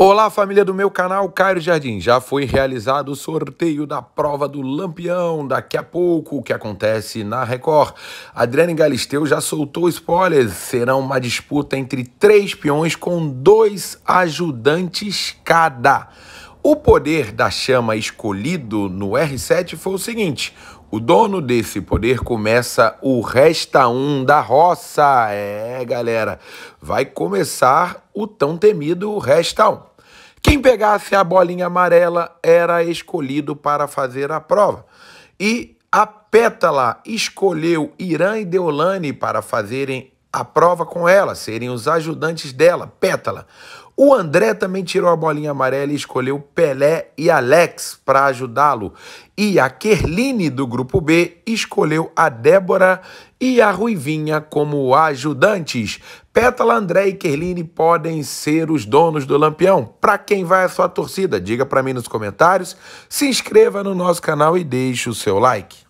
Olá, família do meu canal Cairo Jardim. Já foi realizado o sorteio da prova do Lampião. Daqui a pouco, o que acontece na Record. Adriane Galisteu já soltou spoilers. Será uma disputa entre três peões com dois ajudantes cada. O poder da chama escolhido no R7 foi o seguinte: o dono desse poder começa o Resta 1 da roça. É, galera, vai começar o tão temido Resta 1. Quem pegasse a bolinha amarela era escolhido para fazer a prova. E a Pétala escolheu Irã e Deolane para fazerem a prova com ela, serem os ajudantes dela, Pétala. O André também tirou a bolinha amarela e escolheu Pelé e Alex para ajudá-lo. E a Kerline, do grupo B, escolheu a Débora e a Ruivinha como ajudantes. Pétala, André e Kerline podem ser os donos do Lampião. Para quem vai a sua torcida? Diga para mim nos comentários, se inscreva no nosso canal e deixe o seu like.